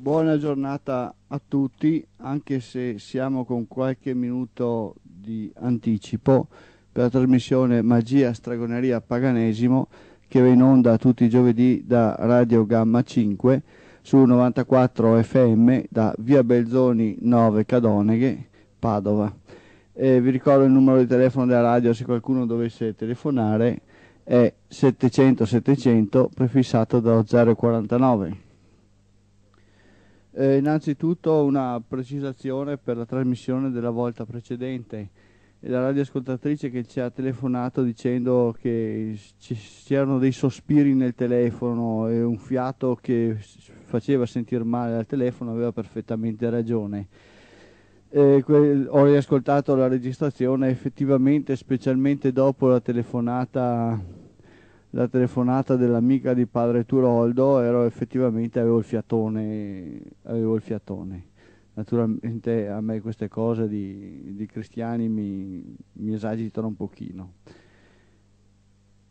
Buona giornata a tutti, anche se siamo con qualche minuto di anticipo per la trasmissione Magia Stragoneria Paganesimo che va in onda tutti i giovedì da Radio Gamma 5 su 94 FM da Via Belzoni 9 Cadoneghe, Padova. E vi ricordo il numero di telefono della radio se qualcuno dovesse telefonare è 700 700 prefissato da 049. Eh, innanzitutto una precisazione per la trasmissione della volta precedente. La radioascoltatrice che ci ha telefonato dicendo che c'erano dei sospiri nel telefono e un fiato che faceva sentire male al telefono aveva perfettamente ragione. Eh, ho riascoltato la registrazione effettivamente, specialmente dopo la telefonata la telefonata dell'amica di padre Turoldo ero effettivamente avevo il fiatone avevo il fiatone naturalmente a me queste cose di, di cristiani mi, mi, esagitano un pochino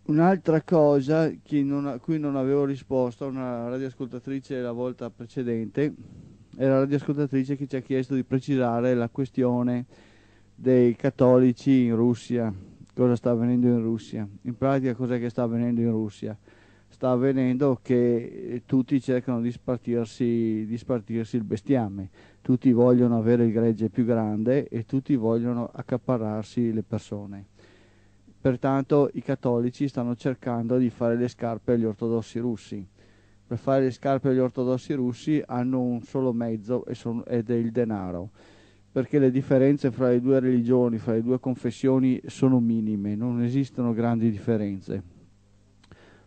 un'altra cosa non, a cui non avevo risposto a una radioascoltatrice la volta precedente è la radioascoltatrice che ci ha chiesto di precisare la questione dei cattolici in Russia cosa sta avvenendo in Russia. In pratica cos'è che sta avvenendo in Russia? Sta avvenendo che eh, tutti cercano di spartirsi, di spartirsi il bestiame, tutti vogliono avere il gregge più grande e tutti vogliono accaparrarsi le persone. Pertanto i cattolici stanno cercando di fare le scarpe agli ortodossi russi. Per fare le scarpe agli ortodossi russi hanno un solo mezzo ed è il denaro perché le differenze fra le due religioni, fra le due confessioni sono minime, non esistono grandi differenze.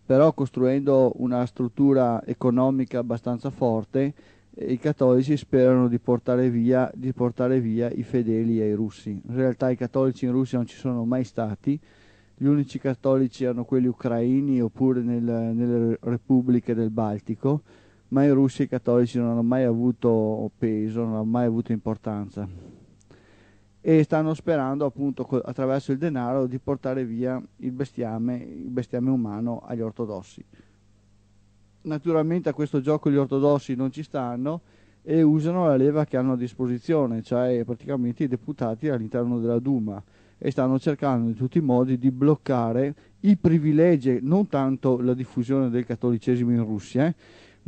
Però costruendo una struttura economica abbastanza forte, eh, i cattolici sperano di portare, via, di portare via i fedeli ai russi. In realtà i cattolici in Russia non ci sono mai stati, gli unici cattolici erano quelli ucraini oppure nel, nelle repubbliche del Baltico, ma i russi e i cattolici non hanno mai avuto peso, non hanno mai avuto importanza e stanno sperando appunto attraverso il denaro di portare via il bestiame, il bestiame umano agli ortodossi. Naturalmente a questo gioco gli ortodossi non ci stanno e usano la leva che hanno a disposizione, cioè praticamente i deputati all'interno della Duma e stanno cercando in tutti i modi di bloccare i privilegi, non tanto la diffusione del cattolicesimo in Russia, eh,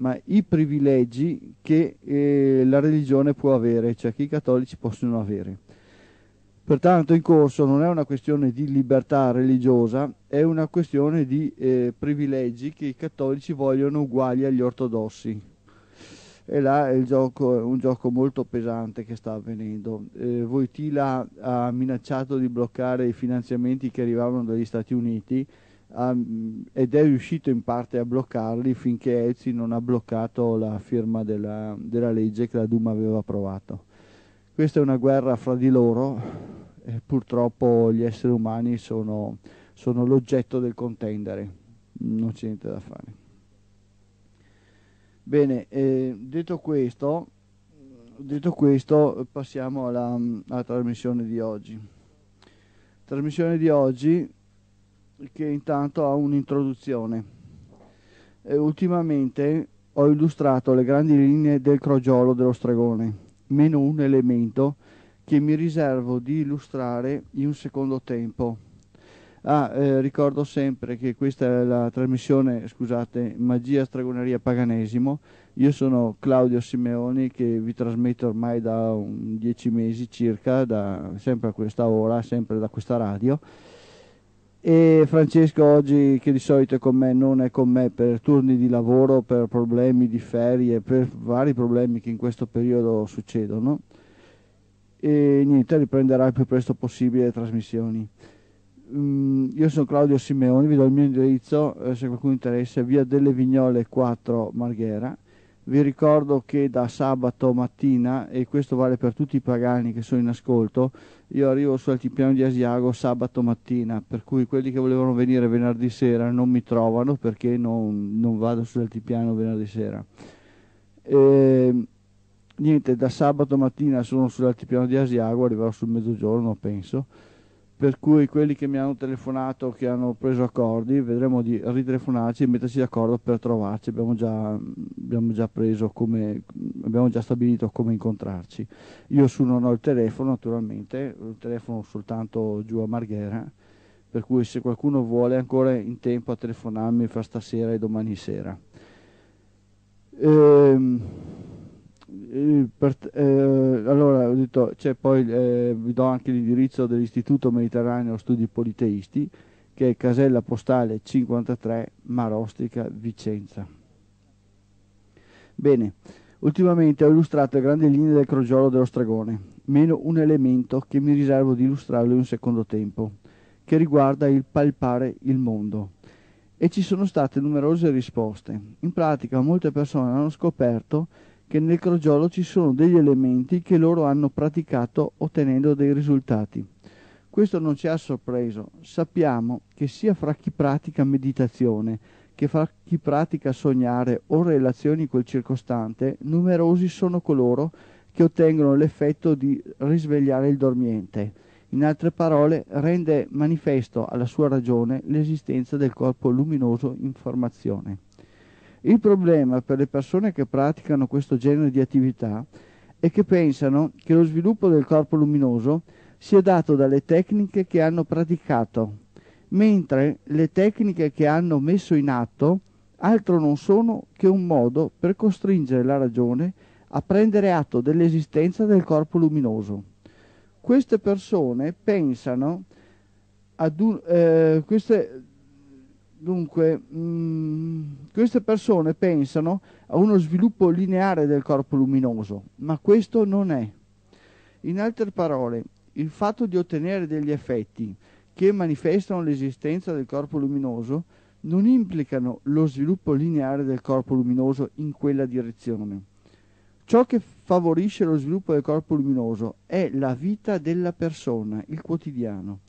ma i privilegi che eh, la religione può avere, cioè che i cattolici possono avere. Pertanto in corso non è una questione di libertà religiosa, è una questione di eh, privilegi che i cattolici vogliono uguali agli ortodossi. E là è, gioco, un gioco molto pesante che sta avvenendo. Eh, Voitila ha minacciato di bloccare i finanziamenti che arrivavano dagli Stati Uniti, um, ed è riuscito in parte a bloccarli finché Elsi non ha bloccato la firma della, della legge che la Duma aveva approvato. Questa è una guerra fra di loro e purtroppo gli esseri umani sono, sono l'oggetto del contendere, non c'è niente da fare. Bene, eh, detto, questo, detto, questo, passiamo alla, alla trasmissione di oggi. Trasmissione di oggi che intanto ha un'introduzione. E ultimamente ho illustrato le grandi linee del crogiolo dello stregone, meno un elemento che mi riservo di illustrare in un secondo tempo. Ah, eh, ricordo sempre che questa è la trasmissione, scusate, Magia Stregoneria Paganesimo. Io sono Claudio Simeoni che vi trasmetto ormai da dieci mesi circa, da, sempre a questa ora, sempre da questa radio e Francesco oggi che di solito è con me non è con me per turni di lavoro, per problemi di ferie, per vari problemi che in questo periodo succedono e niente riprenderà il più presto possibile le trasmissioni. Mm, io sono Claudio Simeoni, vi do il mio indirizzo eh, se qualcuno interessa, via delle Vignole 4 Marghera vi ricordo che da sabato mattina, e questo vale per tutti i pagani che sono in ascolto, io arrivo sul altipiano di Asiago sabato mattina, per cui quelli che volevano venire venerdì sera non mi trovano perché non, non vado sull'altipiano venerdì sera. E, ehm, niente, da sabato mattina sono sull'altipiano di Asiago, arriverò sul mezzogiorno penso per cui quelli che mi hanno telefonato, che hanno preso accordi, vedremo di ritelefonarci e metterci d'accordo per trovarci, abbiamo già, abbiamo già, preso come, abbiamo già stabilito come incontrarci. Io su non ho il telefono naturalmente, ho il telefono soltanto giù a Marghera, per cui se qualcuno vuole ancora in tempo a telefonarmi fra stasera e domani sera. Ehm, per, eh, allora ho detto, cioè, poi eh, vi do anche l'indirizzo dell'Istituto Mediterraneo Studi Politeisti che è casella postale 53 Marostica Vicenza. Bene, ultimamente ho illustrato le grandi linee del crogiolo dello stragone, meno un elemento che mi riservo di illustrarlo in un secondo tempo, che riguarda il palpare il mondo. E ci sono state numerose risposte. In pratica molte persone hanno scoperto che nel crogiolo ci sono degli elementi che loro hanno praticato ottenendo dei risultati. Questo non ci ha sorpreso, sappiamo che sia fra chi pratica meditazione che fra chi pratica sognare o relazioni col circostante, numerosi sono coloro che ottengono l'effetto di risvegliare il dormiente. In altre parole, rende manifesto alla sua ragione l'esistenza del corpo luminoso in formazione. Il problema per le persone che praticano questo genere di attività è che pensano che lo sviluppo del corpo luminoso sia dato dalle tecniche che hanno praticato, mentre le tecniche che hanno messo in atto altro non sono che un modo per costringere la ragione a prendere atto dell'esistenza del corpo luminoso. Queste persone pensano ad un, eh, queste Dunque, mh, mm, queste persone pensano a uno sviluppo lineare del corpo luminoso, ma questo non è. In altre parole, il fatto di ottenere degli effetti che manifestano l'esistenza del corpo luminoso non implicano lo sviluppo lineare del corpo luminoso in quella direzione. Ciò che favorisce lo sviluppo del corpo luminoso è la vita della persona, il quotidiano,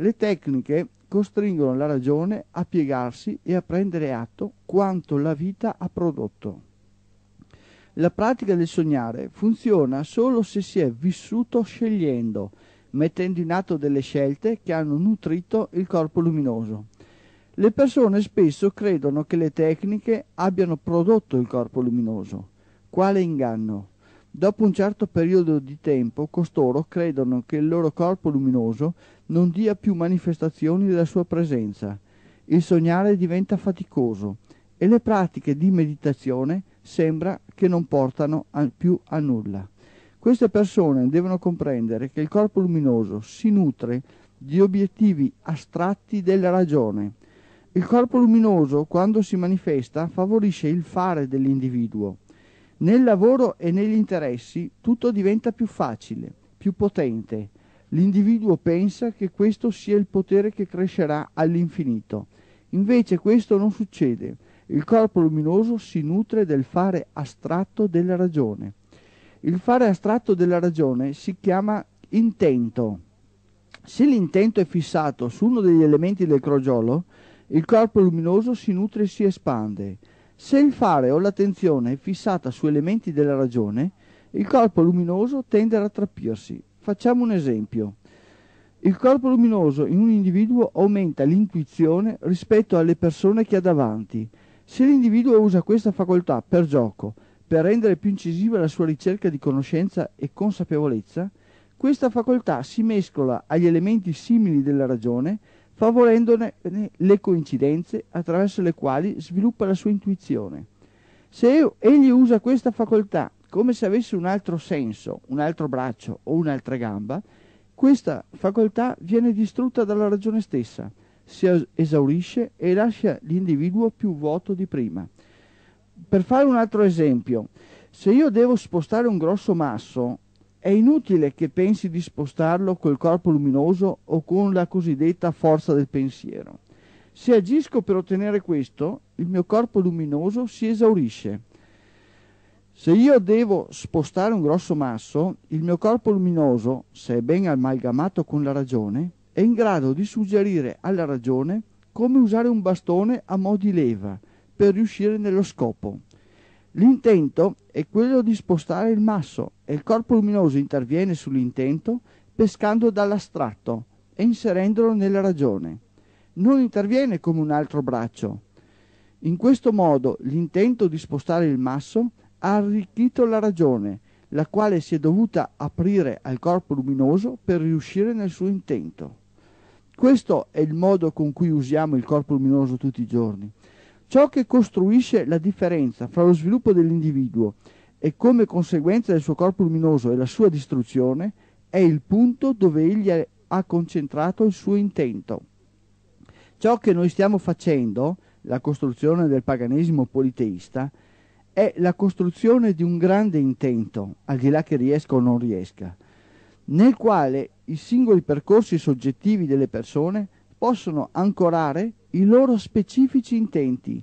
le tecniche costringono la ragione a piegarsi e a prendere atto quanto la vita ha prodotto. La pratica del sognare funziona solo se si è vissuto scegliendo, mettendo in atto delle scelte che hanno nutrito il corpo luminoso. Le persone spesso credono che le tecniche abbiano prodotto il corpo luminoso. Quale inganno! Dopo un certo periodo di tempo, costoro credono che il loro corpo luminoso non dia più manifestazioni della sua presenza, il sognare diventa faticoso e le pratiche di meditazione sembra che non portano a più a nulla. Queste persone devono comprendere che il corpo luminoso si nutre di obiettivi astratti della ragione. Il corpo luminoso, quando si manifesta, favorisce il fare dell'individuo. Nel lavoro e negli interessi tutto diventa più facile, più potente, L'individuo pensa che questo sia il potere che crescerà all'infinito. Invece questo non succede. Il corpo luminoso si nutre del fare astratto della ragione. Il fare astratto della ragione si chiama intento. Se l'intento è fissato su uno degli elementi del crogiolo, il corpo luminoso si nutre e si espande. Se il fare o l'attenzione è fissata su elementi della ragione, il corpo luminoso tende a rattrappirsi, Facciamo un esempio. Il corpo luminoso in un individuo aumenta l'intuizione rispetto alle persone che ha davanti. Se l'individuo usa questa facoltà per gioco, per rendere più incisiva la sua ricerca di conoscenza e consapevolezza, questa facoltà si mescola agli elementi simili della ragione, favorendone le coincidenze attraverso le quali sviluppa la sua intuizione. Se egli usa questa facoltà come se avesse un altro senso, un altro braccio o un'altra gamba, questa facoltà viene distrutta dalla ragione stessa, si esaurisce e lascia l'individuo più vuoto di prima. Per fare un altro esempio, se io devo spostare un grosso masso, è inutile che pensi di spostarlo col corpo luminoso o con la cosiddetta forza del pensiero. Se agisco per ottenere questo, il mio corpo luminoso si esaurisce se io devo spostare un grosso masso, il mio corpo luminoso, se è ben amalgamato con la ragione, è in grado di suggerire alla ragione come usare un bastone a mo' di leva per riuscire nello scopo. L'intento è quello di spostare il masso e il corpo luminoso interviene sull'intento pescando dall'astratto e inserendolo nella ragione. Non interviene come un altro braccio. In questo modo l'intento di spostare il masso ha arricchito la ragione, la quale si è dovuta aprire al corpo luminoso per riuscire nel suo intento. Questo è il modo con cui usiamo il corpo luminoso tutti i giorni. Ciò che costruisce la differenza fra lo sviluppo dell'individuo e come conseguenza del suo corpo luminoso e la sua distruzione è il punto dove egli ha concentrato il suo intento. Ciò che noi stiamo facendo, la costruzione del paganesimo politeista, è la costruzione di un grande intento, al di là che riesca o non riesca, nel quale i singoli percorsi soggettivi delle persone possono ancorare i loro specifici intenti,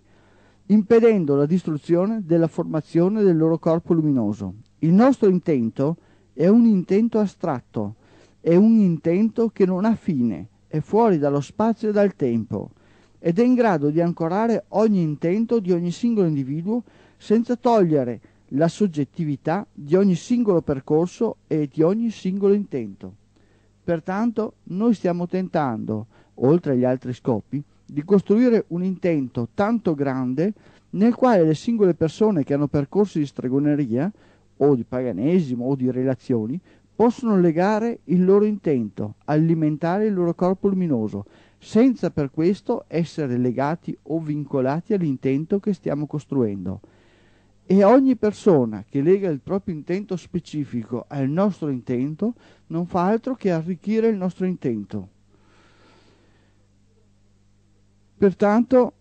impedendo la distruzione della formazione del loro corpo luminoso. Il nostro intento è un intento astratto, è un intento che non ha fine, è fuori dallo spazio e dal tempo, ed è in grado di ancorare ogni intento di ogni singolo individuo senza togliere la soggettività di ogni singolo percorso e di ogni singolo intento. Pertanto noi stiamo tentando, oltre agli altri scopi, di costruire un intento tanto grande nel quale le singole persone che hanno percorsi di stregoneria o di paganesimo o di relazioni possono legare il loro intento, alimentare il loro corpo luminoso, senza per questo essere legati o vincolati all'intento che stiamo costruendo e ogni persona che lega il proprio intento specifico al nostro intento non fa altro che arricchire il nostro intento. Pertanto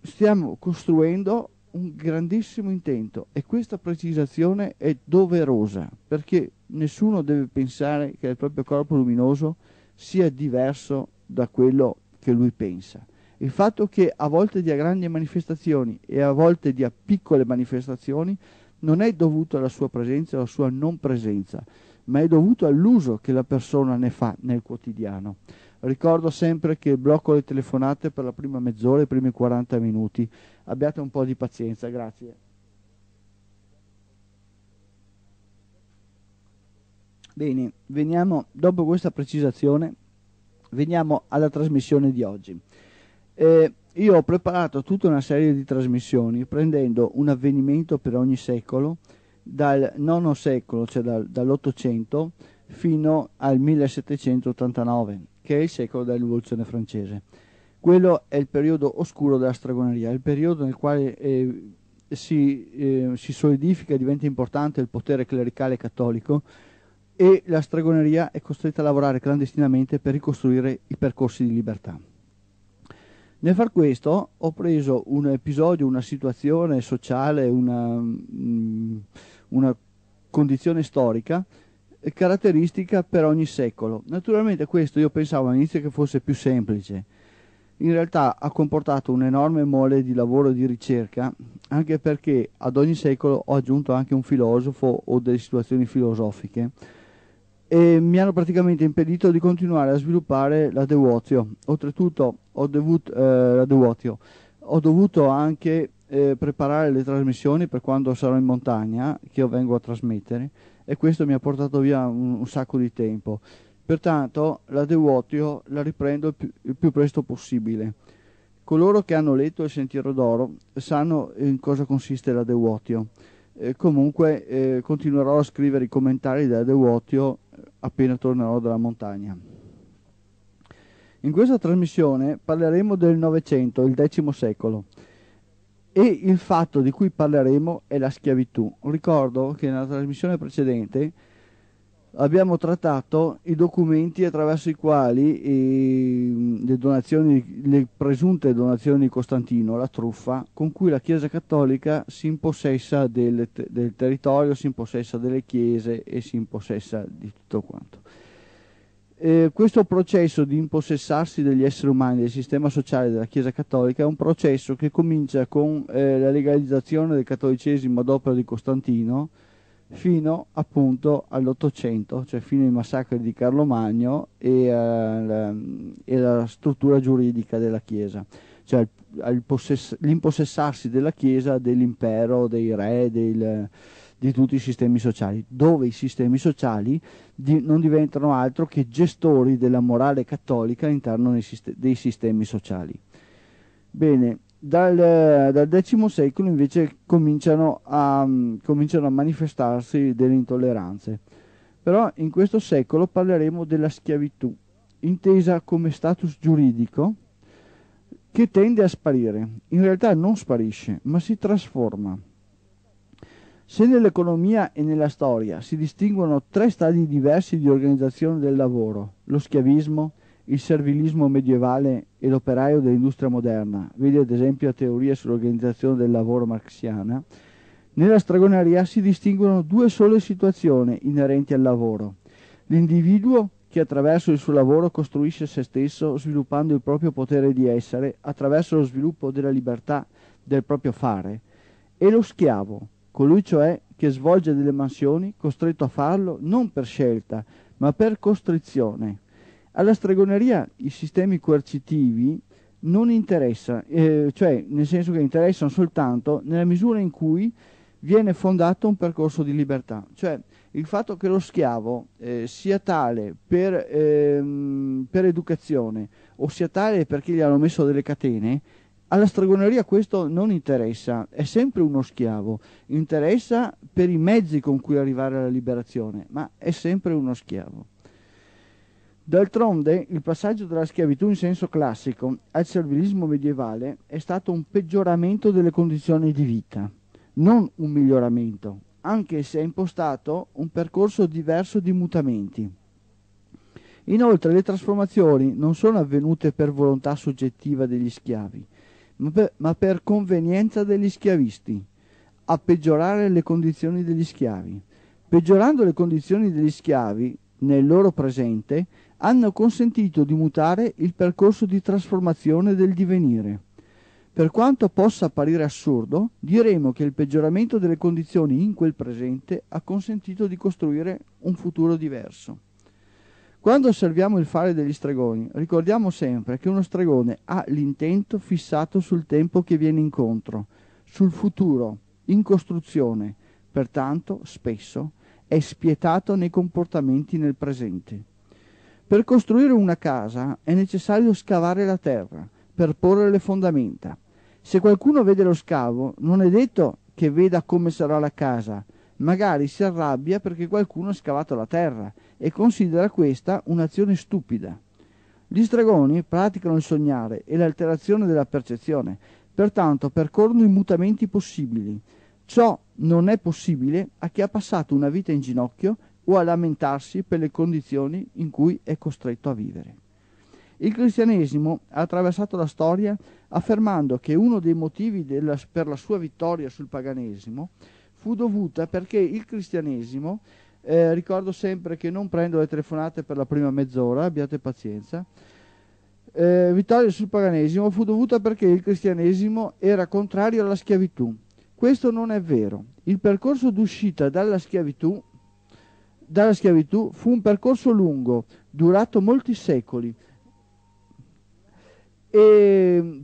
stiamo costruendo un grandissimo intento e questa precisazione è doverosa perché nessuno deve pensare che il proprio corpo luminoso sia diverso da quello che lui pensa. Il fatto che a volte dia grandi manifestazioni e a volte dia piccole manifestazioni non è dovuto alla sua presenza o alla sua non presenza, ma è dovuto all'uso che la persona ne fa nel quotidiano. Ricordo sempre che blocco le telefonate per la prima mezz'ora, i primi 40 minuti. Abbiate un po' di pazienza, grazie. Bene, veniamo, dopo questa precisazione, veniamo alla trasmissione di oggi. Eh, io ho preparato tutta una serie di trasmissioni prendendo un avvenimento per ogni secolo, dal IX secolo, cioè dal, dall'Ottocento, fino al 1789, che è il secolo della rivoluzione francese. Quello è il periodo oscuro della stragoneria, il periodo nel quale eh, si, eh, si solidifica e diventa importante il potere clericale cattolico e la stragoneria è costretta a lavorare clandestinamente per ricostruire i percorsi di libertà. Nel far questo ho preso un episodio, una situazione sociale, una, mm, una condizione storica eh, caratteristica per ogni secolo. Naturalmente questo io pensavo all'inizio che fosse più semplice, in realtà ha comportato un'enorme mole di lavoro e di ricerca, anche perché ad ogni secolo ho aggiunto anche un filosofo o delle situazioni filosofiche e mi hanno praticamente impedito di continuare a sviluppare la Devotio. Oltretutto ho dovuto, eh, la Devotio. Ho dovuto anche eh, preparare le trasmissioni per quando sarò in montagna, che io vengo a trasmettere, e questo mi ha portato via un, un sacco di tempo. Pertanto la Devotio la riprendo il più, il più presto possibile. Coloro che hanno letto il Sentiero d'Oro sanno in cosa consiste la Devotio comunque eh, continuerò a scrivere i commentari da De Vuotio eh, appena tornerò dalla montagna. In questa trasmissione parleremo del Novecento, il X secolo, e il fatto di cui parleremo è la schiavitù. Ricordo che nella trasmissione precedente abbiamo trattato i documenti attraverso i quali eh, le, donazioni, le presunte donazioni di Costantino, la truffa, con cui la Chiesa Cattolica si impossessa del, del territorio, si impossessa delle chiese e si impossessa di tutto quanto. Eh, questo processo di impossessarsi degli esseri umani del sistema sociale della Chiesa Cattolica è un processo che comincia con eh, la legalizzazione del cattolicesimo ad opera di Costantino, fino appunto all'Ottocento, cioè fino ai massacri di Carlo Magno e, alla eh, struttura giuridica della Chiesa, cioè l'impossessarsi della Chiesa, dell'impero, dei re, del, di tutti i sistemi sociali, dove i sistemi sociali di- non diventano altro che gestori della morale cattolica all'interno dei sistemi sociali. Bene, dal, eh, dal X secolo invece cominciano a, mm, cominciano a manifestarsi delle intolleranze. Però in questo secolo parleremo della schiavitù, intesa come status giuridico che tende a sparire. In realtà non sparisce, ma si trasforma. Se nell'economia e nella storia si distinguono tre stadi diversi di organizzazione del lavoro, lo schiavismo, il servilismo medievale e l'operaio dell'industria moderna, vedi ad esempio la teoria sull'organizzazione del lavoro marxiana, nella stregoneria si distinguono due sole situazioni inerenti al lavoro. L'individuo che attraverso il suo lavoro costruisce se stesso sviluppando il proprio potere di essere attraverso lo sviluppo della libertà del proprio fare, e lo schiavo, colui cioè che svolge delle mansioni costretto a farlo non per scelta, ma per costrizione, alla stregoneria i sistemi coercitivi non interessa, eh, cioè nel senso che interessano soltanto nella misura in cui viene fondato un percorso di libertà, cioè il fatto che lo schiavo eh, sia tale per, ehm, per, educazione o sia tale perché gli hanno messo delle catene, alla stregoneria questo non interessa, è sempre uno schiavo, interessa per i mezzi con cui arrivare alla liberazione, ma è sempre uno schiavo. D'altronde, il passaggio dalla schiavitù in senso classico al servilismo medievale è stato un peggioramento delle condizioni di vita, non un miglioramento, anche se ha impostato un percorso diverso di mutamenti. Inoltre le trasformazioni non sono avvenute per volontà soggettiva degli schiavi, ma per convenienza degli schiavisti, a peggiorare le condizioni degli schiavi. Peggiorando le condizioni degli schiavi nel loro presente, hanno consentito di mutare il percorso di trasformazione del divenire. Per quanto possa apparire assurdo, diremo che il peggioramento delle condizioni in quel presente ha consentito di costruire un futuro diverso. Quando osserviamo il fare degli stregoni, ricordiamo sempre che uno stregone ha l'intento fissato sul tempo che viene incontro, sul futuro, in costruzione, pertanto spesso è spietato nei comportamenti nel presente. Per costruire una casa è necessario scavare la terra per porre le fondamenta. Se qualcuno vede lo scavo, non è detto che veda come sarà la casa, magari si arrabbia perché qualcuno ha scavato la terra e considera questa un'azione stupida. Gli stregoni praticano il sognare e l'alterazione della percezione, pertanto percorrono i mutamenti possibili. Ciò non è possibile a chi ha passato una vita in ginocchio o a lamentarsi per le condizioni in cui è costretto a vivere. Il cristianesimo ha attraversato la storia affermando che uno dei motivi della, per la sua vittoria sul paganesimo fu dovuta perché il cristianesimo, eh, ricordo sempre che non prendo le telefonate per la prima mezz'ora, abbiate pazienza, eh, vittoria sul paganesimo fu dovuta perché il cristianesimo era contrario alla schiavitù. Questo non è vero. Il percorso d'uscita dalla schiavitù dalla schiavitù fu un percorso lungo, durato molti secoli. E,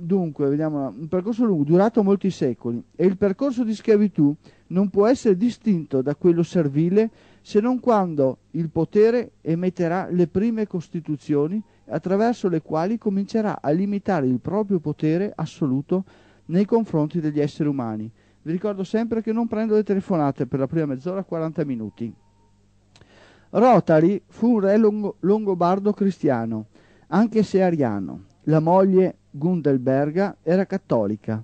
dunque, vediamo, un percorso lungo, durato molti secoli, e il percorso di schiavitù non può essere distinto da quello servile se non quando il potere emetterà le prime costituzioni attraverso le quali comincerà a limitare il proprio potere assoluto nei confronti degli esseri umani vi ricordo sempre che non prendo le telefonate per la prima mezz'ora 40 minuti. Rotari fu un re longo, longobardo cristiano, anche se ariano. La moglie Gundelberga era cattolica.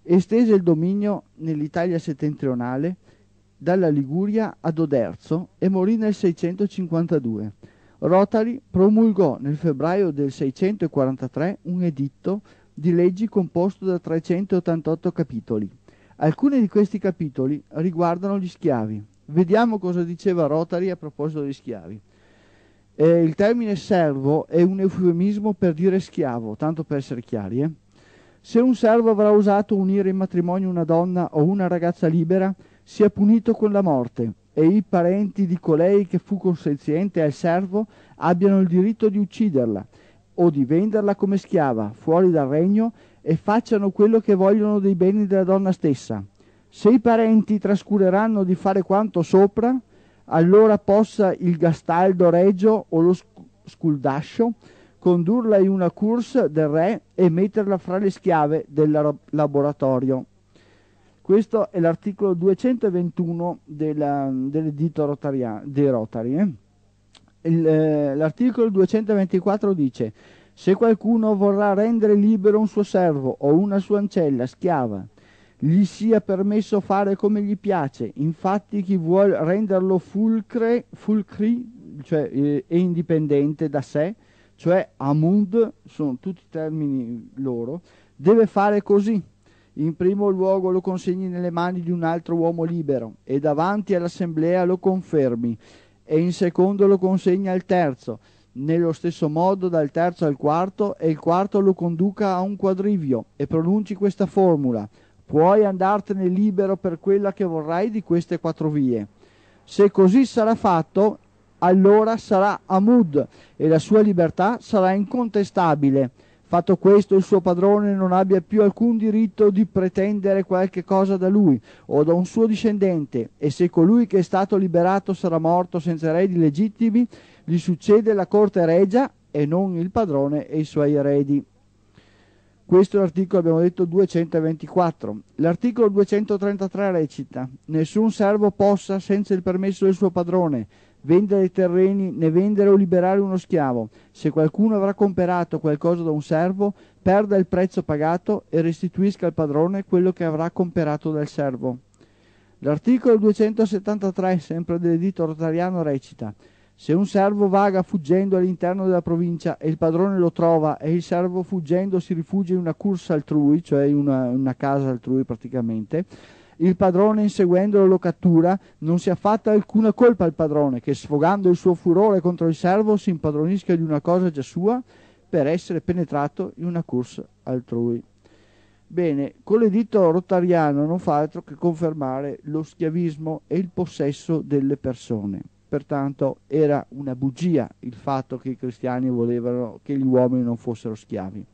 Estese il dominio nell'Italia settentrionale dalla Liguria ad Oderzo e morì nel 652. Rotari promulgò nel febbraio del 643 un editto di leggi composto da 388 capitoli Alcuni di questi capitoli riguardano gli schiavi. Vediamo cosa diceva Rotari a proposito degli schiavi. Eh, il termine servo è un eufemismo per dire schiavo, tanto per essere chiari. Eh? Se un servo avrà osato unire in matrimonio una donna o una ragazza libera, sia punito con la morte e i parenti di colei che fu consenziente al servo abbiano il diritto di ucciderla o di venderla come schiava fuori dal regno e facciano quello che vogliono dei beni della donna stessa. Se i parenti trascureranno di fare quanto sopra, allora possa il gastaldo regio o lo sculdascio condurla in una course del re e metterla fra le schiave del laboratorio. Questo è l'articolo 221 della, dell'edito rotaria, dei Rotari. Eh? Il, eh, l'articolo 224 dice se qualcuno vorrà rendere libero un suo servo o una sua ancella schiava, gli sia permesso fare come gli piace, infatti chi vuol renderlo fulcre, fulcri, cioè eh, indipendente da sé, cioè amund, sono tutti termini loro, deve fare così. In primo luogo lo consegni nelle mani di un altro uomo libero e davanti all'assemblea lo confermi e in secondo lo consegni al terzo nello stesso modo dal terzo al quarto e il quarto lo conduca a un quadrivio e pronunci questa formula puoi andartene libero per quella che vorrai di queste quattro vie se così sarà fatto allora sarà Amud e la sua libertà sarà incontestabile Fatto questo, il suo padrone non abbia più alcun diritto di pretendere qualche cosa da lui o da un suo discendente, e se colui che è stato liberato sarà morto senza eredi legittimi, gli succede la corte regia e non il padrone e i suoi eredi. Questo è l'articolo, abbiamo detto, 224. L'articolo 233 recita: Nessun servo possa, senza il permesso del suo padrone, vendere i terreni, né vendere o liberare uno schiavo. Se qualcuno avrà comperato qualcosa da un servo, perda il prezzo pagato e restituisca al padrone quello che avrà comperato dal servo. L'articolo 273, sempre dell'edito rotariano, recita Se un servo vaga fuggendo all'interno della provincia e il padrone lo trova e il servo fuggendo si rifugia in una cursa altrui, cioè in una, una casa altrui praticamente, il padrone inseguendolo lo cattura, non sia fatta alcuna colpa al padrone che sfogando il suo furore contro il servo si impadronisca di una cosa già sua per essere penetrato in una corsa altrui. Bene, con l'editto rotariano non fa altro che confermare lo schiavismo e il possesso delle persone. Pertanto era una bugia il fatto che i cristiani volevano che gli uomini non fossero schiavi.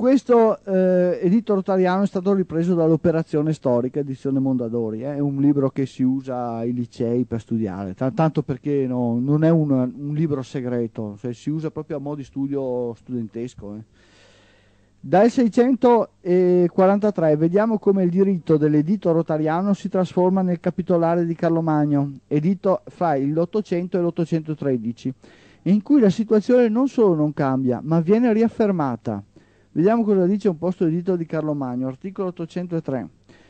Questo eh, edito rotariano è stato ripreso dall'Operazione Storica, edizione Mondadori, eh? è un libro che si usa ai licei per studiare, T- tanto perché no, non è un, un libro segreto, cioè si usa proprio a modo di studio studentesco. Eh. Dal 643 vediamo come il diritto dell'edito rotariano si trasforma nel capitolare di Carlo Magno, edito fra l'800 e l'813, in cui la situazione non solo non cambia, ma viene riaffermata. Vediamo cosa dice un posto edito di Carlo Magno, articolo 803.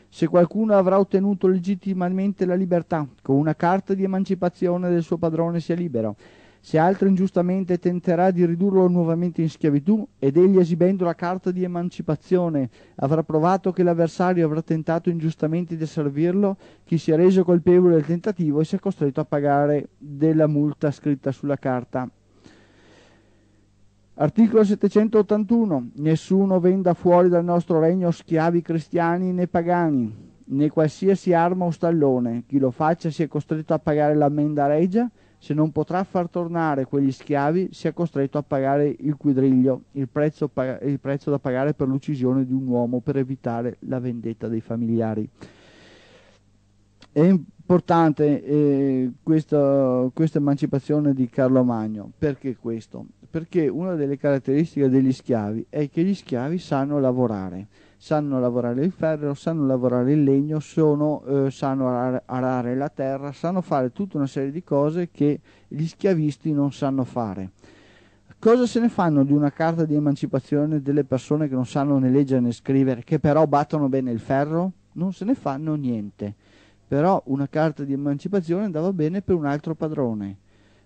Se qualcuno avrà ottenuto legittimamente la libertà, con una carta di emancipazione del suo padrone sia libero, se altro ingiustamente tenterà di ridurlo nuovamente in schiavitù ed egli esibendo la carta di emancipazione avrà provato che l'avversario avrà tentato ingiustamente di servirlo, chi si è reso colpevole del tentativo si è costretto a pagare della multa scritta sulla carta. Articolo 781. Nessuno venda fuori dal nostro regno schiavi cristiani né pagani, né qualsiasi arma o stallone. Chi lo faccia sia costretto a pagare l'ammenda regia, se non potrà far tornare quegli schiavi sia costretto a pagare il quadriglio, il prezzo, il prezzo da pagare per l'uccisione di un uomo per evitare la vendetta dei familiari. È importante eh, questa, questa emancipazione di Carlo Magno. Perché questo? Perché una delle caratteristiche degli schiavi è che gli schiavi sanno lavorare sanno lavorare il ferro, sanno lavorare il legno, sono, eh, sanno arare la terra, sanno fare tutta una serie di cose che gli schiavisti non sanno fare. Cosa se ne fanno di una carta di emancipazione delle persone che non sanno né leggere né scrivere, che però battono bene il ferro? Non se ne fanno niente però una carta di emancipazione andava bene per un altro padrone.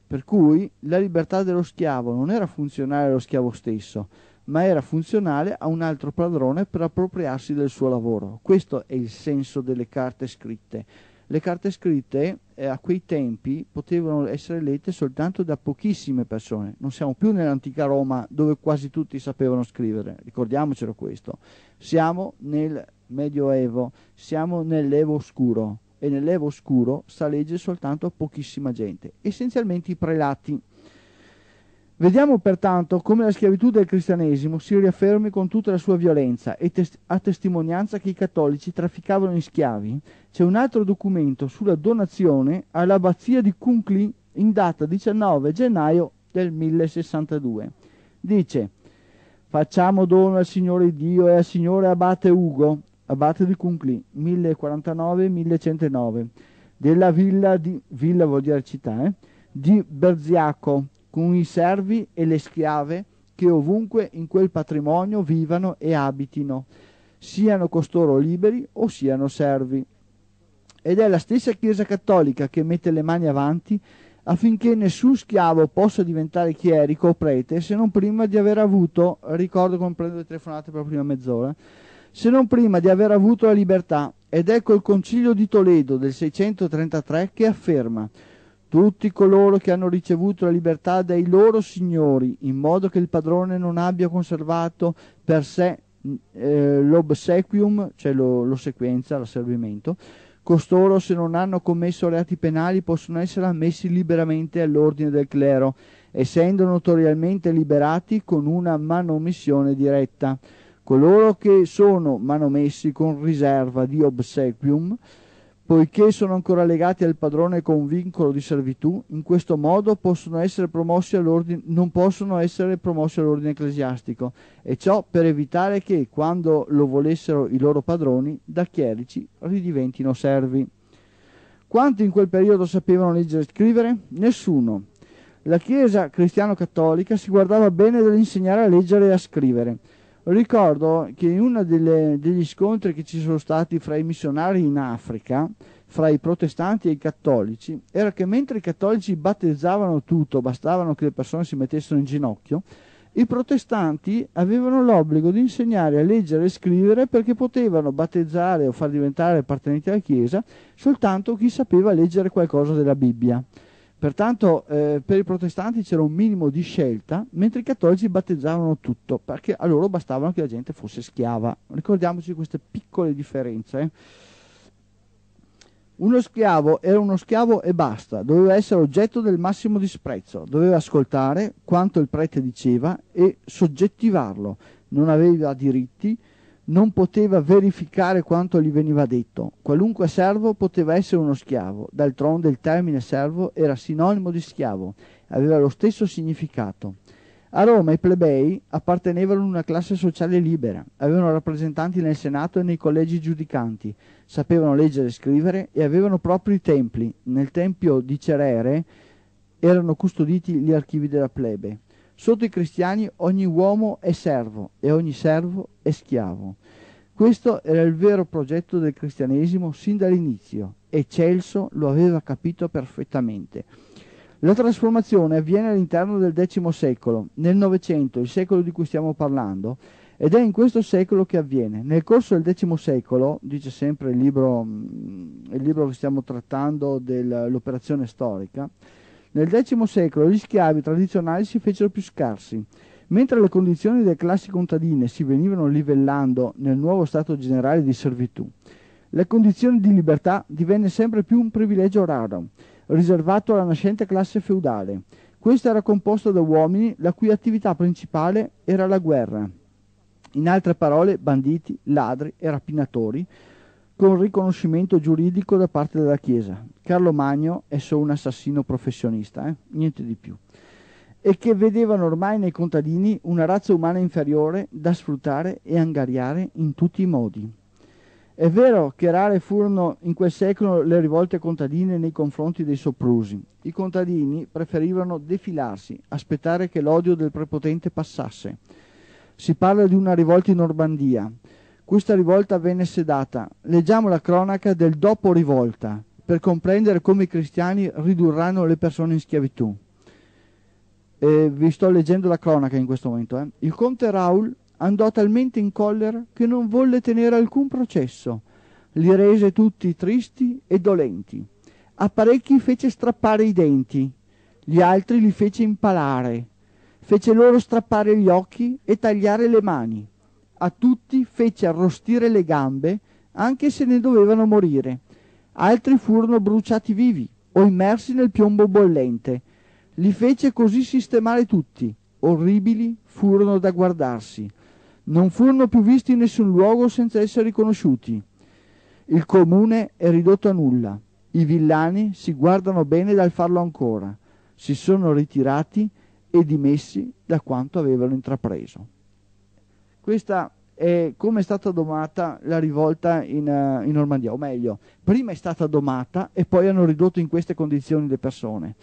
Per cui la libertà dello schiavo non era funzionale allo schiavo stesso, ma era funzionale a un altro padrone per appropriarsi del suo lavoro. Questo è il senso delle carte scritte. Le carte scritte eh, a quei tempi potevano essere lette soltanto da pochissime persone. Non siamo più nell'antica Roma dove quasi tutti sapevano scrivere, ricordiamocelo questo. Siamo nel Medioevo, siamo nell'Evo oscuro e nell'Evo oscuro sa leggere soltanto pochissima gente, essenzialmente i prelati. Vediamo pertanto come la schiavitù del cristianesimo si riaffermi con tutta la sua violenza e tes- a testimonianza che i cattolici trafficavano in schiavi. C'è un altro documento sulla donazione all'abbazia di Kunkli in data 19 gennaio del 1062. Dice: Facciamo dono al Signore Dio e al Signore Abate Ugo, abate di Cuncli, 1049-1109, della villa di, villa vuol dire città, eh? di Berziaco, con i servi e le schiave che ovunque in quel patrimonio vivano e abitino, siano costoro liberi o siano servi. Ed è la stessa Chiesa Cattolica che mette le mani avanti affinché nessun schiavo possa diventare chierico o prete se non prima di aver avuto, ricordo come prendo le telefonate per la prima mezz'ora, se non prima di aver avuto la libertà, ed ecco il Concilio di Toledo del 633 che afferma tutti coloro che hanno ricevuto la libertà dai loro signori, in modo che il padrone non abbia conservato per sé eh, l'obsequium, cioè lo, lo sequenza, l'asservimento, costoro se non hanno commesso reati penali possono essere ammessi liberamente all'ordine del clero, essendo notoriamente liberati con una manomissione diretta coloro che sono manomessi con riserva di obsequium, poiché sono ancora legati al padrone con vincolo di servitù, in questo modo possono non possono essere promossi all'ordine ecclesiastico, e ciò per evitare che, quando lo volessero i loro padroni, da chierici ridiventino servi. Quanti in quel periodo sapevano leggere e scrivere? Nessuno. La Chiesa cristiano-cattolica si guardava bene dall'insegnare a leggere e a scrivere, Ricordo che in uno degli scontri che ci sono stati fra i missionari in Africa, fra i protestanti e i cattolici, era che mentre i cattolici battezzavano tutto, bastavano che le persone si mettessero in ginocchio, i protestanti avevano l'obbligo di insegnare a leggere e scrivere perché potevano battezzare o far diventare appartenenti alla Chiesa soltanto chi sapeva leggere qualcosa della Bibbia. Pertanto eh, per i protestanti c'era un minimo di scelta, mentre i cattolici battezzavano tutto, perché a loro bastavano che la gente fosse schiava. Ricordiamoci queste piccole differenze. Eh. Uno schiavo era uno schiavo e basta, doveva essere oggetto del massimo disprezzo, doveva ascoltare quanto il prete diceva e soggettivarlo, non aveva diritti, non poteva verificare quanto gli veniva detto. Qualunque servo poteva essere uno schiavo. D'altronde il termine servo era sinonimo di schiavo, aveva lo stesso significato. A Roma i plebei appartenevano a una classe sociale libera, avevano rappresentanti nel Senato e nei collegi giudicanti, sapevano leggere e scrivere e avevano propri templi. Nel tempio di Cerere erano custoditi gli archivi della plebe. Sotto i cristiani ogni uomo è servo e ogni servo è schiavo. Questo era il vero progetto del cristianesimo sin dall'inizio e Celso lo aveva capito perfettamente. La trasformazione avviene all'interno del X secolo, nel Novecento, il secolo di cui stiamo parlando, ed è in questo secolo che avviene. Nel corso del X secolo, dice sempre il libro, mm, il libro che stiamo trattando dell'operazione storica, nel X secolo gli schiavi tradizionali si fecero più scarsi. Mentre le condizioni delle classi contadine si venivano livellando nel nuovo stato generale di servitù, la condizione di libertà divenne sempre più un privilegio raro, riservato alla nascente classe feudale. Questa era composta da uomini la cui attività principale era la guerra. In altre parole, banditi, ladri e rapinatori con riconoscimento giuridico da parte della Chiesa. Carlo Magno è solo un assassino professionista, eh? niente di più. E che vedevano ormai nei contadini una razza umana inferiore da sfruttare e angariare in tutti i modi. È vero che rare furono in quel secolo le rivolte contadine nei confronti dei soprusi. I contadini preferivano defilarsi, aspettare che l'odio del prepotente passasse. Si parla di una rivolta in Normandia, questa rivolta venne sedata. Leggiamo la cronaca del dopo rivolta per comprendere come i cristiani ridurranno le persone in schiavitù. E vi sto leggendo la cronaca in questo momento. Eh. Il conte Raul andò talmente in collera che non volle tenere alcun processo. Li rese tutti tristi e dolenti. A parecchi fece strappare i denti, gli altri li fece impalare, fece loro strappare gli occhi e tagliare le mani a tutti fece arrostire le gambe, anche se ne dovevano morire. Altri furono bruciati vivi o immersi nel piombo bollente. Li fece così sistemare tutti. Orribili furono da guardarsi. Non furono più visti in nessun luogo senza essere riconosciuti. Il comune è ridotto a nulla. I villani si guardano bene dal farlo ancora. Si sono ritirati e dimessi da quanto avevano intrapreso. Questa è come è stata domata la rivolta in, uh, in, Normandia, o meglio, prima è stata domata e poi hanno ridotto in queste condizioni le persone.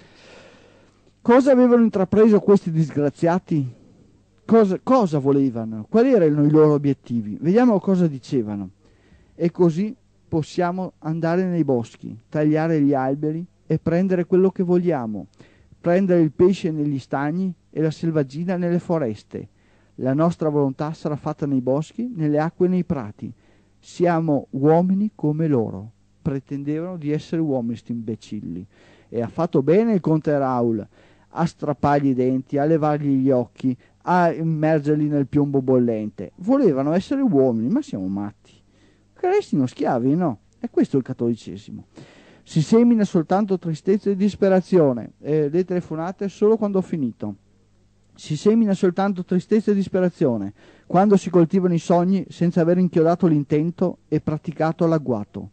Cosa avevano intrapreso questi disgraziati? Cosa, cosa volevano? Quali erano i loro obiettivi? Vediamo cosa dicevano. E così possiamo andare nei boschi, tagliare gli alberi e prendere quello che vogliamo, prendere il pesce negli stagni e la selvaggina nelle foreste la nostra volontà sarà fatta nei boschi, nelle acque e nei prati. Siamo uomini come loro. Pretendevano di essere uomini sti imbecilli. E ha fatto bene il conte Raul a strappargli i denti, a levargli gli occhi, a immergerli nel piombo bollente. Volevano essere uomini, ma siamo matti. Che restino schiavi, no? E questo è il cattolicesimo. Si semina soltanto tristezza e disperazione. E le telefonate solo quando ho finito si semina soltanto tristezza e disperazione, quando si coltivano i sogni senza aver inchiodato l'intento e praticato l'agguato.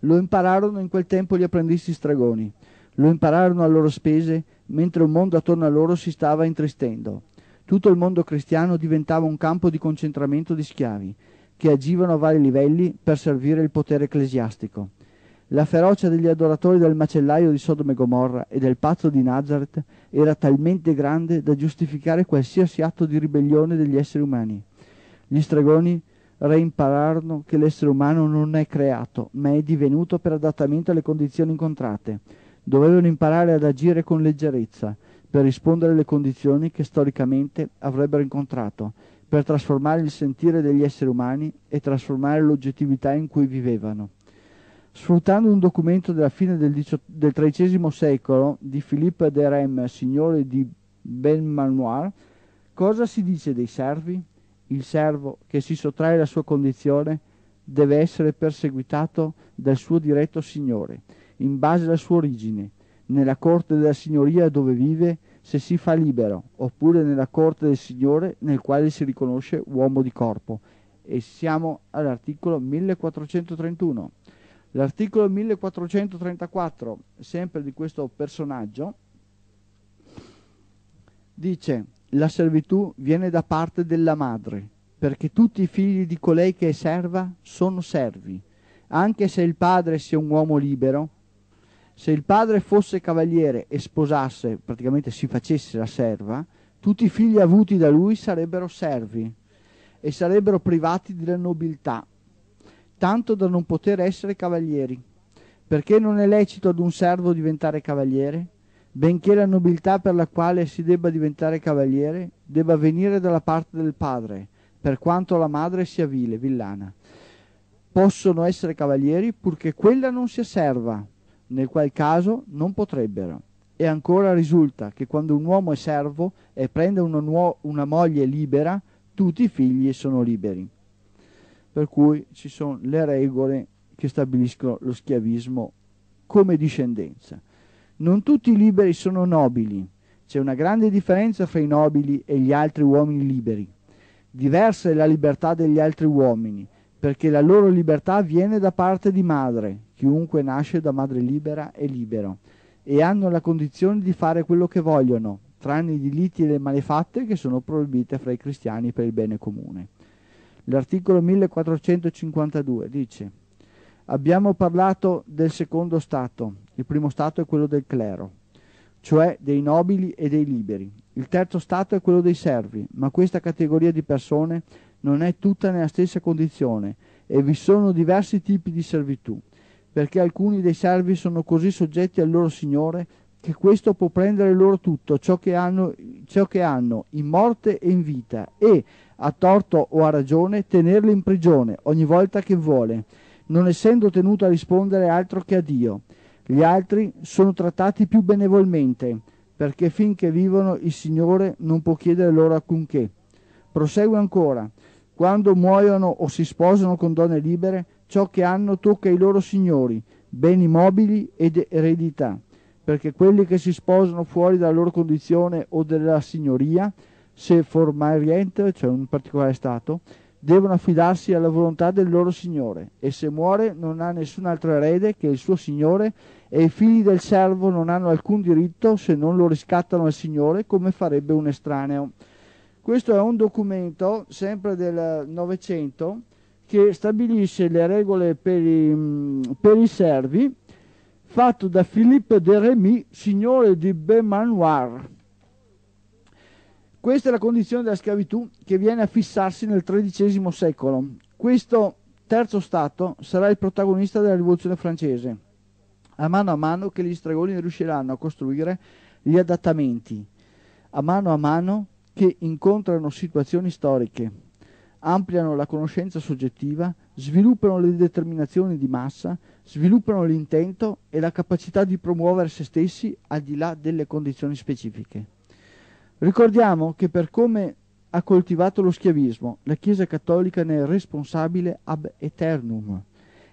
Lo impararono in quel tempo gli apprendisti stragoni, lo impararono a loro spese, mentre un mondo attorno a loro si stava intristendo. Tutto il mondo cristiano diventava un campo di concentramento di schiavi, che agivano a vari livelli per servire il potere ecclesiastico. La ferocia degli adoratori del macellaio di Sodome e Gomorra e del pazzo di Nazareth era talmente grande da giustificare qualsiasi atto di ribellione degli esseri umani. Gli stregoni reimpararono che l'essere umano non è creato, ma è divenuto per adattamento alle condizioni incontrate. Dovevano imparare ad agire con leggerezza, per rispondere alle condizioni che storicamente avrebbero incontrato, per trasformare il sentire degli esseri umani e trasformare l'oggettività in cui vivevano. Sfruttando un documento della fine del, del XIII secolo di Philippe de Rem, signore di Belmanoir, cosa si dice dei servi? Il servo che si sottrae alla sua condizione deve essere perseguitato dal suo diretto signore, in base alla sua origine, nella corte della signoria dove vive se si fa libero, oppure nella corte del Signore nel quale si riconosce uomo di corpo. E siamo all'articolo 1431. L'articolo 1434, sempre di questo personaggio, dice la servitù viene da parte della madre, perché tutti i figli di colei che è serva sono servi, anche se il padre sia un uomo libero. Se il padre fosse cavaliere e sposasse, praticamente si facesse la serva, tutti i figli avuti da lui sarebbero servi e sarebbero privati della nobiltà tanto da non poter essere cavalieri. Perché non è lecito ad un servo diventare cavaliere? Benché la nobiltà per la quale si debba diventare cavaliere debba venire dalla parte del padre, per quanto la madre sia vile, villana. Possono essere cavalieri purché quella non sia serva, nel qual caso non potrebbero. E ancora risulta che quando un uomo è servo e prende una, una moglie libera, tutti i figli sono liberi per cui ci sono le regole che stabiliscono lo schiavismo come discendenza. Non tutti i liberi sono nobili, c'è una grande differenza fra i nobili e gli altri uomini liberi. Diversa è la libertà degli altri uomini, perché la loro libertà viene da parte di madre, chiunque nasce da madre libera è libero, e hanno la condizione di fare quello che vogliono, tranne i delitti e le malefatte che sono proibite fra i cristiani per il bene comune. L'articolo 1452 dice Abbiamo parlato del secondo Stato, il primo Stato è quello del clero, cioè dei nobili e dei liberi. Il terzo Stato è quello dei servi, ma questa categoria di persone non è tutta nella stessa condizione e vi sono diversi tipi di servitù, perché alcuni dei servi sono così soggetti al loro Signore che questo può prendere loro tutto ciò che hanno, ciò che hanno in morte e in vita e a torto o a ragione, tenerlo in prigione ogni volta che vuole, non essendo tenuto a rispondere altro che a Dio. Gli altri sono trattati più benevolmente, perché finché vivono il Signore non può chiedere loro alcunché. Prosegue ancora. Quando muoiono o si sposano con donne libere, ciò che hanno tocca ai loro signori, beni mobili ed eredità, perché quelli che si sposano fuori dalla loro condizione o della signoria se formariente, cioè un particolare stato, devono affidarsi alla volontà del loro signore e se muore non ha nessun altro erede che il suo signore e i figli del servo non hanno alcun diritto se non lo riscattano al signore come farebbe un estraneo. Questo è un documento sempre del Novecento che stabilisce le regole per i, mm, per i servi fatto da Philippe de Remy, signore di Bemanoir questa è la condizione della schiavitù che viene a fissarsi nel XIII secolo. Questo terzo Stato sarà il protagonista della rivoluzione francese, a mano a mano che gli stregoni riusciranno a costruire gli adattamenti, a mano a mano che incontrano situazioni storiche, ampliano la conoscenza soggettiva, sviluppano le determinazioni di massa, sviluppano l'intento e la capacità di promuovere se stessi al di là delle condizioni specifiche. Ricordiamo che per come ha coltivato lo schiavismo, la Chiesa Cattolica ne è responsabile ab eternum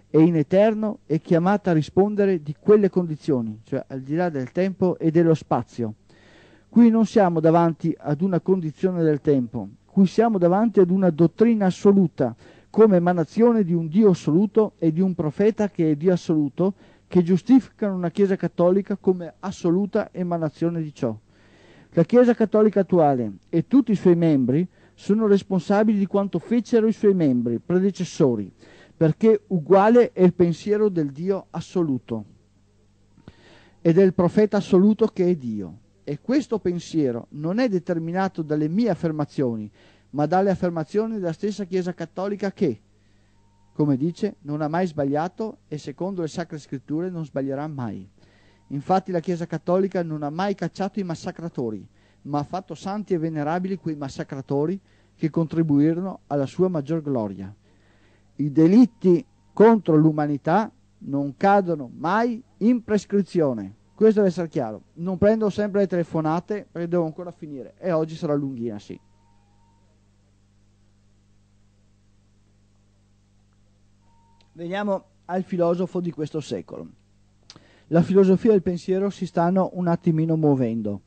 e in eterno è chiamata a rispondere di quelle condizioni, cioè al di là del tempo e dello spazio. Qui non siamo davanti ad una condizione del tempo, qui siamo davanti ad una dottrina assoluta, come emanazione di un Dio assoluto e di un profeta che è Dio assoluto, che giustificano una Chiesa cattolica come assoluta emanazione di ciò. La Chiesa Cattolica attuale e tutti i suoi membri sono responsabili di quanto fecero i suoi membri, predecessori, perché uguale è il pensiero del Dio assoluto e del profeta assoluto che è Dio. E questo pensiero non è determinato dalle mie affermazioni, ma dalle affermazioni della stessa Chiesa Cattolica che, come dice, non ha mai sbagliato e secondo le Sacre Scritture non sbaglierà mai. Infatti la Chiesa Cattolica non ha mai cacciato i massacratori, ma ha fatto santi e venerabili quei massacratori che contribuirono alla sua maggior gloria. I delitti contro l'umanità non cadono mai in prescrizione. Questo deve essere chiaro. Non prendo sempre le telefonate perché devo ancora finire e oggi sarà lunghina, sì. Veniamo al filosofo di questo secolo la filosofia e il pensiero si stanno un attimino muovendo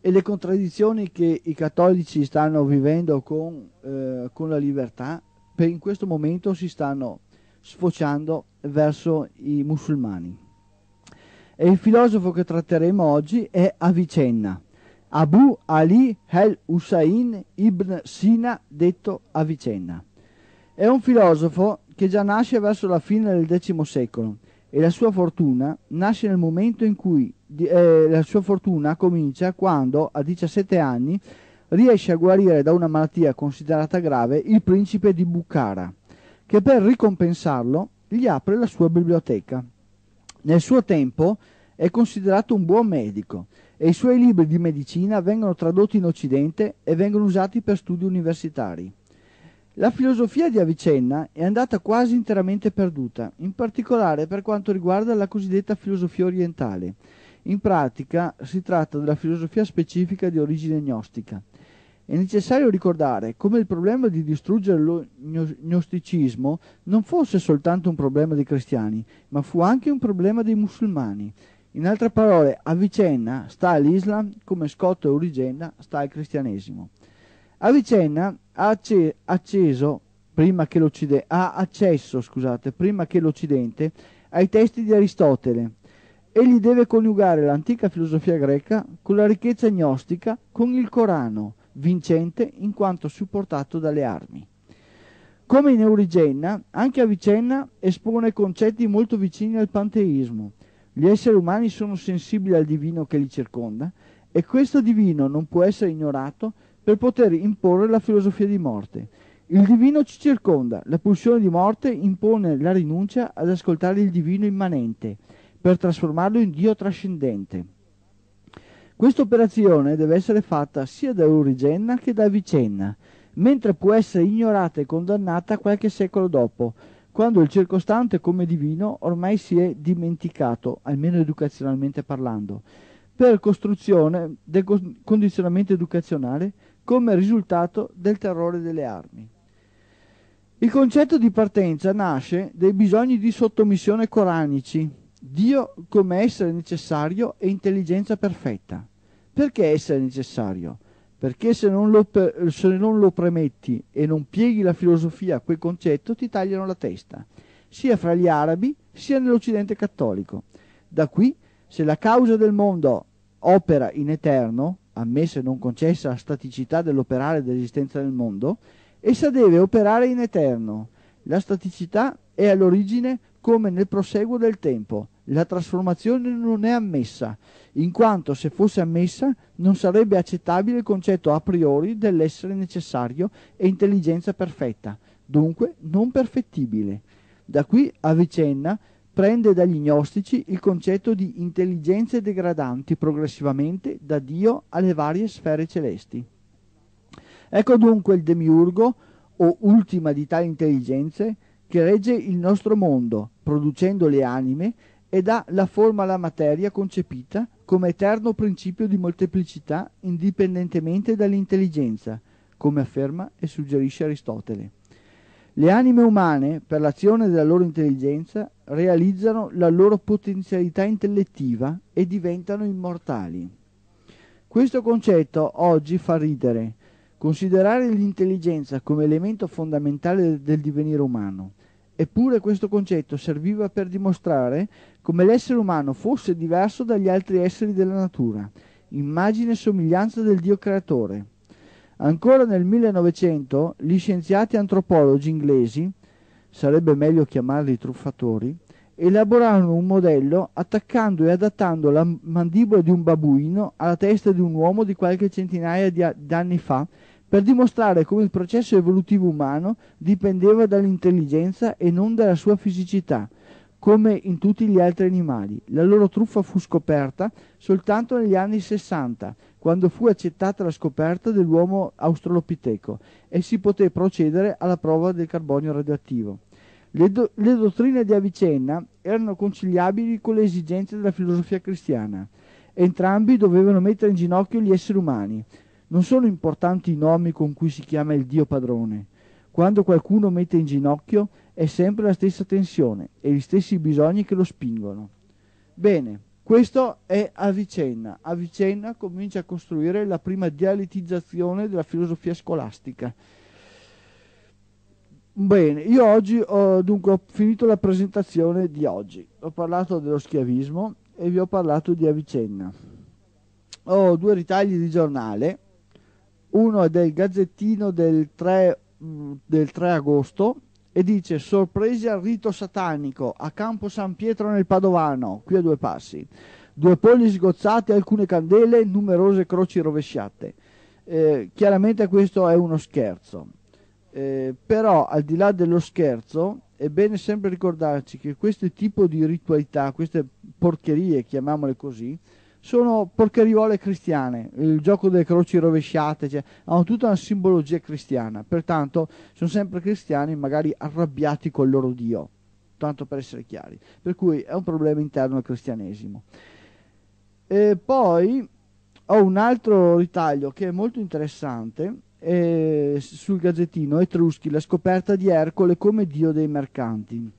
e le contraddizioni che i cattolici stanno vivendo con, eh, con la libertà per in questo momento si stanno sfociando verso i musulmani. E il filosofo che tratteremo oggi è Avicenna, Abu Ali el-Hussein ibn Sina, detto Avicenna. È un filosofo che già nasce verso la fine del X secolo e la sua fortuna nasce nel momento in cui eh, la sua fortuna comincia quando, a 17 anni, riesce a guarire da una malattia considerata grave il principe di Bukhara, che per ricompensarlo gli apre la sua biblioteca. Nel suo tempo è considerato un buon medico e i suoi libri di medicina vengono tradotti in Occidente e vengono usati per studi universitari. La filosofia di Avicenna è andata quasi interamente perduta, in particolare per quanto riguarda la cosiddetta filosofia orientale. In pratica si tratta della filosofia specifica di origine gnostica. È necessario ricordare come il problema di distruggere lo gnosticismo non fosse soltanto un problema dei cristiani, ma fu anche un problema dei musulmani. In altre parole, Avicenna sta all'Islam come Scotto e Origenna sta al cristianesimo. Avicenna ha acceso, prima che ha accesso scusate, prima che l'Occidente ai testi di Aristotele egli deve coniugare l'antica filosofia greca con la ricchezza gnostica, con il Corano, vincente in quanto supportato dalle armi. Come in Eurigenna, anche Avicenna espone concetti molto vicini al panteismo. Gli esseri umani sono sensibili al divino che li circonda e questo divino non può essere ignorato per poter imporre la filosofia di morte. Il divino ci circonda, la pulsione di morte impone la rinuncia ad ascoltare il divino immanente, per trasformarlo in Dio trascendente. Questa operazione deve essere fatta sia da Eurigenna che da Avicenna, mentre può essere ignorata e condannata qualche secolo dopo, quando il circostante come divino ormai si è dimenticato, almeno educazionalmente parlando, per costruzione del condizionamento educazionale come risultato del terrore delle armi. Il concetto di partenza nasce dai bisogni di sottomissione coranici, Dio come essere necessario e intelligenza perfetta. Perché essere necessario? Perché se non, lo, se non lo premetti e non pieghi la filosofia a quel concetto ti tagliano la testa, sia fra gli arabi sia nell'Occidente cattolico. Da qui, se la causa del mondo opera in eterno, ammessa e non concessa staticità dell'operare dell'esistenza del mondo, essa deve operare in eterno. La staticità è all'origine come nel proseguo del tempo. La trasformazione non è ammessa, in quanto se fosse ammessa non sarebbe accettabile il concetto a priori dell'essere necessario e intelligenza perfetta, dunque non perfettibile. Da qui Avicenna prende dagli gnostici il concetto di intelligenze degradanti progressivamente da Dio alle varie sfere celesti. Ecco dunque il demiurgo, o ultima di tali intelligenze, che regge il nostro mondo, producendo le anime, e dà la forma alla materia concepita come eterno principio di molteplicità indipendentemente dall'intelligenza, come afferma e suggerisce Aristotele. Le anime umane, per l'azione della loro intelligenza, realizzano la loro potenzialità intellettiva e diventano immortali. Questo concetto oggi fa ridere. Considerare l'intelligenza come elemento fondamentale del divenire umano. Eppure questo concetto serviva per dimostrare come l'essere umano fosse diverso dagli altri esseri della natura, immagine e somiglianza del Dio creatore. Ancora nel 1900 gli scienziati antropologi inglesi sarebbe meglio chiamarli truffatori, elaborarono un modello attaccando e adattando la mandibola di un babuino alla testa di un uomo di qualche centinaia di anni fa per dimostrare come il processo evolutivo umano dipendeva dall'intelligenza e non dalla sua fisicità, come in tutti gli altri animali. La loro truffa fu scoperta soltanto negli anni 60, quando fu accettata la scoperta dell'uomo australopiteco e si poté procedere alla prova del carbonio radioattivo. Le, do, le dottrine di Avicenna erano conciliabili con le esigenze della filosofia cristiana. Entrambi dovevano mettere in ginocchio gli esseri umani. Non sono importanti i nomi con cui si chiama il Dio padrone. Quando qualcuno mette in ginocchio è sempre la stessa tensione e gli stessi bisogni che lo spingono. Bene, questo è Avicenna. Avicenna comincia a costruire la prima dialetizzazione della filosofia scolastica. Bene, io oggi ho, dunque, ho finito la presentazione di oggi. Ho parlato dello schiavismo e vi ho parlato di Avicenna. Ho due ritagli di giornale. Uno è del Gazzettino del 3, del 3 agosto e dice sorpresi al rito satanico a Campo San Pietro nel Padovano, qui a due passi. Due polli sgozzati, alcune candele, numerose croci rovesciate. Eh, chiaramente questo è uno scherzo, eh, però al di là dello scherzo è bene sempre ricordarci che questo tipo di ritualità, queste porcherie, chiamiamole così, sono porcheriole cristiane, il gioco delle croci rovesciate, cioè, hanno tutta una simbologia cristiana, pertanto sono sempre cristiani magari arrabbiati col loro Dio, tanto per essere chiari, per cui è un problema interno al cristianesimo. E poi ho un altro ritaglio che è molto interessante eh, sul gazzettino Etruschi, la scoperta di Ercole come dio dei mercanti.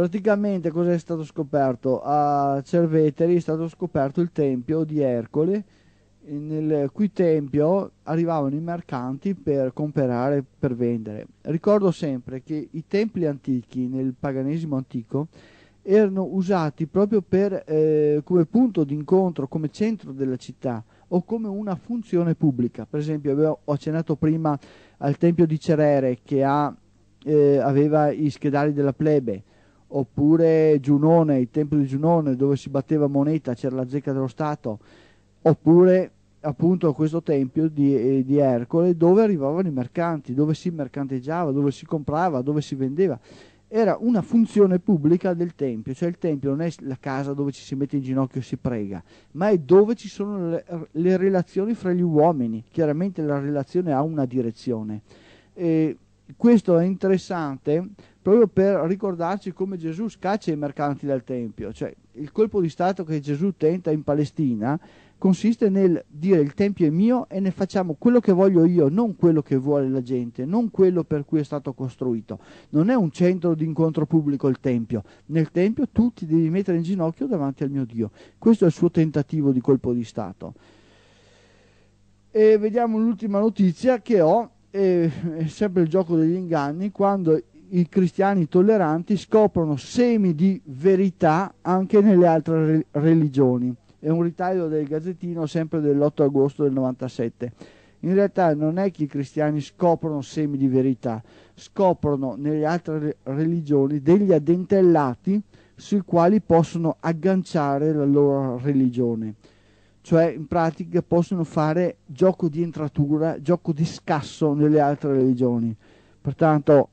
Praticamente cosa è stato scoperto? A Cerveteri è stato scoperto il tempio di Ercole, nel cui tempio arrivavano i mercanti per comprare, per vendere. Ricordo sempre che i templi antichi nel paganesimo antico erano usati proprio per, eh, come punto d'incontro, come centro della città o come una funzione pubblica. Per esempio, avevo, ho accennato prima al tempio di Cerere che ha, eh, aveva i schedari della plebe oppure Giunone, il tempio di Giunone dove si batteva moneta, c'era la zecca dello Stato, oppure appunto questo tempio di, eh, di, Ercole dove arrivavano i mercanti, dove si mercanteggiava, dove si comprava, dove si vendeva. Era una funzione pubblica del tempio, cioè il tempio non è la casa dove ci si mette in ginocchio e si prega, ma è dove ci sono le, le relazioni fra gli uomini. Chiaramente la relazione ha una direzione. E questo è interessante proprio per ricordarci come Gesù scaccia i mercanti dal Tempio, cioè il colpo di Stato che Gesù tenta in Palestina consiste nel dire il Tempio è mio e ne facciamo quello che voglio io, non quello che vuole la gente, non quello per cui è stato costruito. Non è un centro di incontro pubblico il Tempio, nel Tempio tu ti devi mettere in ginocchio davanti al mio Dio. Questo è il suo tentativo di colpo di Stato. E vediamo l'ultima notizia che ho, è sempre il gioco degli inganni, quando i cristiani tolleranti scoprono semi di verità anche nelle altre re- religioni. È un ritaglio del Gazzettino sempre dell'8 agosto del 97. In realtà non è che i cristiani scoprono semi di verità, scoprono nelle altre re- religioni degli addentellati sui quali possono agganciare la loro religione. Cioè, in pratica, possono fare gioco di entratura, gioco di scasso nelle altre religioni. Pertanto,